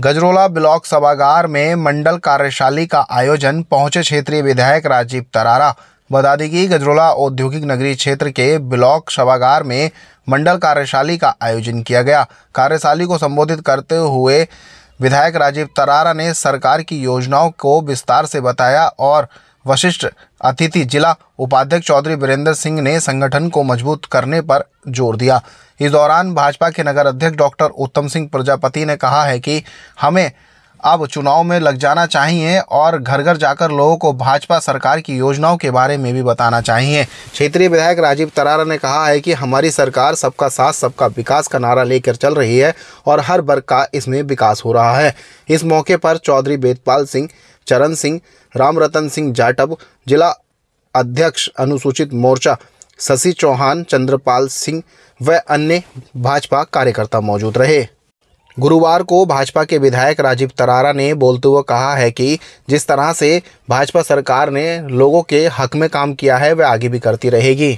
Gajrola block सभागार में मंडल कार्यशाली का आयोजन पहुंचे क्षेत्रीय विधायक राजीव तरारा बता दें कि गजरोला औद्योगिक नगरी क्षेत्र के ब्लॉक सभागार में मंडल कार्यशाली का आयोजन किया गया कार्यशाली को संबोधित करते हुए विधायक राजीव तरारा ने सरकार की योजनाओं को विस्तार से बताया और वशिष्ठ अतिथि जिला उपाध्यक्ष चौधरी वीरेंद्र सिंह ने संगठन को मजबूत करने पर जोर दिया इस दौरान भाजपा के नगर अध्यक्ष डॉक्टर उत्तम सिंह प्रजापति ने कहा है कि हमें अब चुनाव में लग जाना चाहिए और घर घर जाकर लोगों को भाजपा सरकार की योजनाओं के बारे में भी बताना चाहिए क्षेत्रीय विधायक राजीव तरारा ने कहा है कि हमारी सरकार सबका साथ सबका विकास का नारा लेकर चल रही है और हर वर्ग का इसमें विकास हो रहा है इस मौके पर चौधरी वेदपाल सिंह चरण सिंह रामरतन सिंह जाटव जिला अध्यक्ष अनुसूचित मोर्चा शशि चौहान चंद्रपाल सिंह व अन्य भाजपा कार्यकर्ता मौजूद रहे गुरुवार को भाजपा के विधायक राजीव तरारा ने बोलते हुए कहा है कि जिस तरह से भाजपा सरकार ने लोगों के हक में काम किया है वह आगे भी करती रहेगी